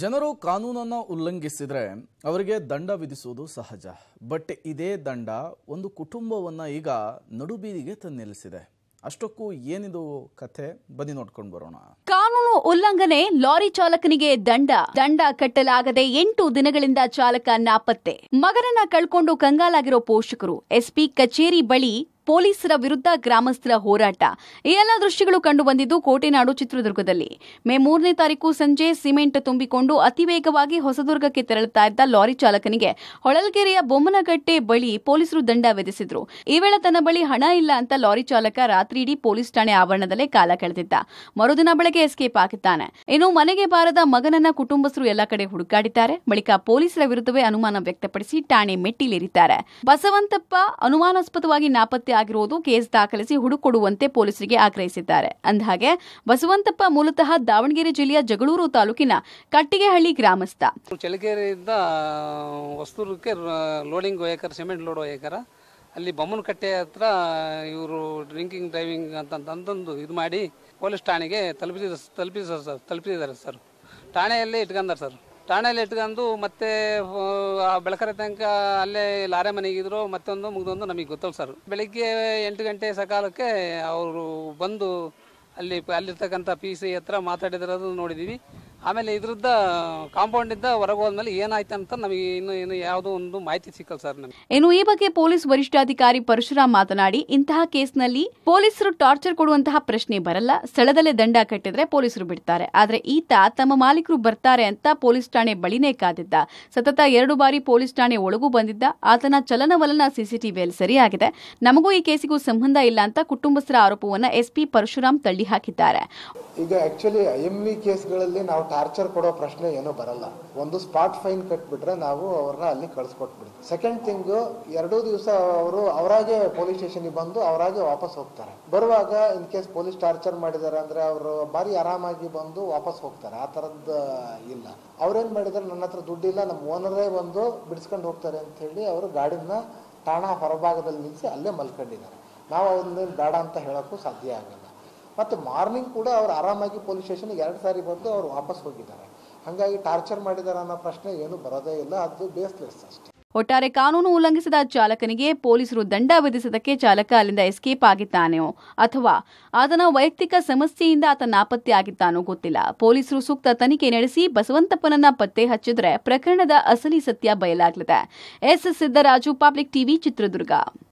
ಜನರು ಕಾನೂನನ್ನು ಉಲ್ಲಂಘಿಸಿದರೆ ಅವರಿಗೆ ದಂಡ ವಿಧಿಸುವುದು ಸಹಜ ಬಟ್ ಇದೇ ದಂಡ ಒಂದು ಕುಟುಂಬವನ್ನು ಈಗ ನಡುಬೀದಿಗೆ ತಂದಿಲ್ಲಿಸಿದೆ ಅಷ್ಟಕ್ಕೂ ಏನಿದು ಕಥೆ ಬನ್ನಿ ನೋಡ್ಕೊಂಡು ಬರೋಣ ಕಾನೂನು ಉಲ್ಲಂಘನೆ ಲಾರಿ ಚಾಲಕನಿಗೆ ದಂಡ ದಂಡ ಕಟ್ಟಲಾಗದೆ ಎಂಟು ದಿನಗಳಿಂದ ಚಾಲಕ ನಾಪತ್ತೆ ಮಗನನ್ನ ಕಳ್ಕೊಂಡು ಕಂಗಾಲಾಗಿರೋ ಪೋಷಕರು ಎಸ್ಪಿ ಕಚೇರಿ ಬಳಿ ಪೊಲೀಸರ ವಿರುದ್ಧ ಗ್ರಾಮಸ್ಥರ ಹೋರಾಟ ಈ ಎಲ್ಲ ದೃಶ್ಯಗಳು ಕಂಡು ಬಂದಿದ್ದು ಕೋಟೆನಾಡು ಚಿತ್ರದುರ್ಗದಲ್ಲಿ ಮೇ ಮೂರನೇ ತಾರೀಕು ಸಂಜೆ ಸಿಮೆಂಟ್ ತುಂಬಿಕೊಂಡು ಅತಿ ವೇಗವಾಗಿ ಹೊಸದುರ್ಗಕ್ಕೆ ತೆರಳುತ್ತಾ ಇದ್ದ ಲಾರಿ ಚಾಲಕನಿಗೆ ಹೊಳಲ್ಗೆರೆಯ ಬೊಮ್ಮನಗಟ್ಟೆ ಬಳಿ ಪೊಲೀಸರು ದಂಡ ವಿಧಿಸಿದ್ರು ಈ ವೇಳೆ ತನ್ನ ಬಳಿ ಹಣ ಇಲ್ಲ ಅಂತ ಲಾರಿ ಚಾಲಕ ರಾತ್ರಿ ಇಡೀ ಪೊಲೀಸ್ ಠಾಣೆ ಆವರಣದಲ್ಲೇ ಕಾಲ ಕಳೆದಿದ್ದ ಮರುದಿನ ಬೆಳಗ್ಗೆ ಎಸ್ಕೇಪ್ ಆಗಿದ್ದಾನೆ ಇನ್ನು ಮನೆಗೆ ಬಾರದ ಮಗನನ್ನ ಕುಟುಂಬಸ್ಥರು ಎಲ್ಲ ಕಡೆ ಹುಡುಕಾಡಿದ್ದಾರೆ ಬಳಿಕ ಪೊಲೀಸರ ವಿರುದ್ಧವೇ ಅನುಮಾನ ವ್ಯಕ್ತಪಡಿಸಿ ಠಾಣೆ ಮೆಟ್ಟಿಲೇರಿದ್ದಾರೆ ಬಸವಂತಪ್ಪ ಅನುಮಾನಾಸ್ಪದವಾಗಿ ನಾಪತ್ತೆ ಆಗಿರುವುದು ಕೇಸ್ ದಾಖಲಿಸಿ ಹುಡುಕೊಡುವಂತೆ ಪೊಲೀಸರಿಗೆ ಆಗ್ರಹಿಸಿದ್ದಾರೆ ಅಂದಹಾಗೆ ಬಸವಂತಪ್ಪ ಮೂಲತಃ ದಾವಣಗೆರೆ ಜಿಲ್ಲೆಯ ಜಗಳೂರು ತಾಲೂಕಿನ ಕಟ್ಟಿಗೆಹಳ್ಳಿ ಗ್ರಾಮಸ್ಥ ಚಳಕೆರೆಯಿಂದ ವಸ್ತುಕ್ಕೆ ಲೋಡಿಂಗ್ ಹೋಯಕರ ಸಿಮೆಂಟ್ ಲೋಡ್ ಹೋಯಕರ ಅಲ್ಲಿ ಕಟ್ಟೆ ಹತ್ರ ಇವರು ಡ್ರಿಂಕಿಂಗ್ ಡ್ರೈವಿಂಗ್ ಅಂತಂದು ಇದು ಮಾಡಿ ಪೊಲೀಸ್ ಠಾಣೆಗೆ ತಲುಪಿಸಿದ ತಲುಪಿಸಿದ ಸರ್ ತಲುಪಿಸಿದ್ದಾರೆ ಸರ್ ಠಾಣೆಯಲ್ಲಿ ಇಟ್ಕೊಂಡಾರೆ ಸರ್ ಠಾಣೆಯಲ್ಲಿ ಇಟ್ಕೊಂಡು ಮತ್ತೆ ಬೆಳಕರೆ ತನಕ ಅಲ್ಲೇ ಲಾರೆ ಮನೆಗಿದ್ರು ಮತ್ತೊಂದು ಮುಗ್ದೊಂದು ನಮಗೆ ಗೊತ್ತಲ್ಲ ಸರ್ ಬೆಳಿಗ್ಗೆ ಎಂಟು ಗಂಟೆ ಸಕಾಲಕ್ಕೆ ಅವರು ಬಂದು ಅಲ್ಲಿ ಅಲ್ಲಿರ್ತಕ್ಕಂಥ ಪಿ ಸಿ ಹತ್ರ ಮಾತಾಡಿದಿರೋದು ನೋಡಿದ್ದೀವಿ ಆಮೇಲೆ ಇದ್ರದ್ದ ಇಂದ ಹೊರಗೆ ಹೋದ್ಮೇಲೆ ಏನಾಯ್ತು ಅಂತ ನಮಗೆ ಇನ್ನು ಏನು ಯಾವುದೋ ಒಂದು ಮಾಹಿತಿ ಸಿಕ್ಕಲ್ಲ ಸರ್ ನಮಗೆ ಈ ಬಗ್ಗೆ ಪೊಲೀಸ್ ವರಿಷ್ಠಾಧಿಕಾರಿ ಪರಶುರಾಮ್ ಮಾತನಾಡಿ ಇಂತಹ ಕೇಸ್ನಲ್ಲಿ ಪೊಲೀಸರು ಟಾರ್ಚರ್ ಕೊಡುವಂತಹ ಪ್ರಶ್ನೆ ಬರಲ್ಲ ಸ್ಥಳದಲ್ಲೇ ದಂಡ ಕಟ್ಟಿದ್ರೆ ಪೊಲೀಸರು ಬಿಡ್ತಾರೆ ಆದ್ರೆ ಈತ ತಮ್ಮ ಮಾಲೀಕರು ಬರ್ತಾರೆ ಅಂತ ಪೊಲೀಸ್ ಠಾಣೆ ಬಳಿನೇ ಕಾದಿದ್ದ ಸತತ ಎರಡು ಬಾರಿ ಪೊಲೀಸ್ ಠಾಣೆ ಒಳಗೂ ಬಂದಿದ್ದ ಆತನ ಚಲನವಲನ ಸಿಸಿಟಿವಿಯಲ್ಲಿ ಸರಿಯಾಗಿದೆ ನಮಗೂ ಈ ಕೇಸಿಗೂ ಸಂಬಂಧ ಇಲ್ಲ ಅಂತ ಕುಟುಂಬಸ್ಥರ ಆರೋಪವನ್ನು ಎಸ್ಪಿ ಪರಶುರಾಮ್ ತಳ್ಳಿ ಹಾಕಿದ್ದಾರೆ ಈಗ ಆಕ್ಚುಲಿ ಐ ವಿ ಕೇಸ್ಗಳಲ್ಲಿ ನಾವು ಟಾರ್ಚರ್ ಕೊಡೋ ಪ್ರಶ್ನೆ ಏನೂ ಬರಲ್ಲ ಒಂದು ಸ್ಪಾಟ್ ಫೈನ್ ಕಟ್ಬಿಟ್ರೆ ನಾವು ಅವ್ರನ್ನ ಅಲ್ಲಿ ಕಳ್ಸಿಕೊಟ್ಬಿಡ್ತೀವಿ ಸೆಕೆಂಡ್ ಥಿಂಗು ಎರಡೂ ದಿವಸ ಅವರು ಅವರಾಗೆ ಪೊಲೀಸ್ ಸ್ಟೇಷನ್ಗೆ ಬಂದು ಅವರಾಗೆ ವಾಪಸ್ ಹೋಗ್ತಾರೆ ಬರುವಾಗ ಇನ್ ಕೇಸ್ ಪೊಲೀಸ್ ಟಾರ್ಚರ್ ಮಾಡಿದ್ದಾರೆ ಅಂದರೆ ಅವರು ಭಾರಿ ಆರಾಮಾಗಿ ಬಂದು ವಾಪಸ್ ಹೋಗ್ತಾರೆ ಆ ಥರದ್ದು ಇಲ್ಲ ಅವ್ರೇನು ಮಾಡಿದ್ರೆ ನನ್ನ ಹತ್ರ ದುಡ್ಡಿಲ್ಲ ನಮ್ಮ ಓನರೇ ಬಂದು ಬಿಡಿಸ್ಕೊಂಡು ಹೋಗ್ತಾರೆ ಅಂತ ಹೇಳಿ ಅವರು ಗಾಡಿನ ಠಾಣಾ ಹೊರಭಾಗದಲ್ಲಿ ನಿಲ್ಲಿಸಿ ಅಲ್ಲೇ ಮಲ್ಕೊಂಡಿದ್ದಾರೆ ನಾವು ಅವ್ರನ್ನ ಬೇಡ ಅಂತ ಹೇಳೋಕ್ಕೂ ಸಾಧ್ಯ ಆಗಲ್ಲ ಮತ್ತು ಮಾರ್ನಿಂಗ್ ಕೂಡ ಅವರು ಆರಾಮಾಗಿ ಪೊಲೀಸ್ ಸ್ಟೇಷನ್ಗೆ ಎರಡು ಸಾರಿ ಬಂದು ಅವರು ವಾಪಸ್ ಹೋಗಿದ್ದಾರೆ ಹಾಗಾಗಿ ಟಾರ್ಚರ್ ಮಾಡಿದ್ದಾರೆ ಅನ್ನೋ ಪ್ರಶ್ನೆ ಏನು ಬರೋದೇ ಇಲ್ಲ ಅದು ಬೇಸ್ಲೆಸ್ ಅಷ್ಟೇ ಒಟ್ಟಾರೆ ಕಾನೂನು ಉಲ್ಲಂಘಿಸಿದ ಚಾಲಕನಿಗೆ ಪೊಲೀಸರು ದಂಡ ವಿಧಿಸದಕ್ಕೆ ಚಾಲಕ ಅಲ್ಲಿಂದ ಎಸ್ಕೇಪ್ ಆಗಿದ್ದಾನೆ ಅಥವಾ ಆತನ ವೈಯಕ್ತಿಕ ಸಮಸ್ಯೆಯಿಂದ ಆತ ನಾಪತ್ತೆ ಆಗಿದ್ದಾನೋ ಗೊತ್ತಿಲ್ಲ ಪೊಲೀಸರು ಸೂಕ್ತ ತನಿಖೆ ನಡೆಸಿ ಬಸವಂತಪ್ಪನನ್ನ ಪತ್ತೆ ಹಚ್ಚಿದ್ರೆ ಪ್ರಕರಣದ ಅಸಲಿ ಸತ್ಯ ಬಯಲಾಗಲಿದೆ S Siddaraju public TV Chitradurga